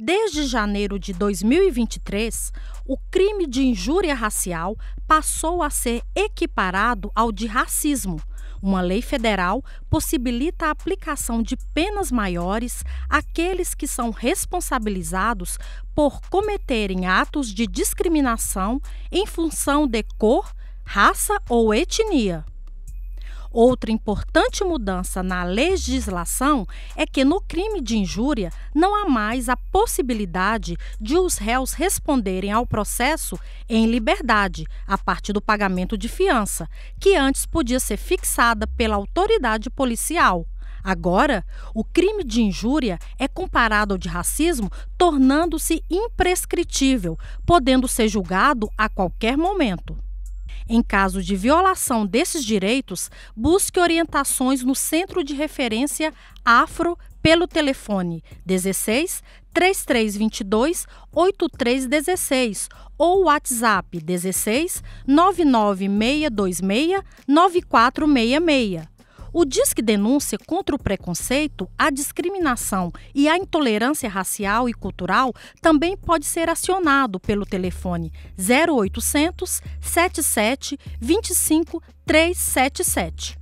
Desde janeiro de 2023, o crime de injúria racial passou a ser equiparado ao de racismo. Uma lei federal possibilita a aplicação de penas maiores àqueles que são responsabilizados por cometerem atos de discriminação em função de cor, raça ou etnia. Outra importante mudança na legislação é que no crime de injúria não há mais a possibilidade de os réus responderem ao processo em liberdade, a partir do pagamento de fiança, que antes podia ser fixada pela autoridade policial. Agora, o crime de injúria é comparado ao de racismo, tornando-se imprescritível, podendo ser julgado a qualquer momento. Em caso de violação desses direitos, busque orientações no Centro de Referência Afro pelo telefone 16 3322 8316 ou WhatsApp 16 99626 9466. O Disque Denúncia contra o preconceito, a discriminação e a intolerância racial e cultural também pode ser acionado pelo telefone 0800 77 25 377.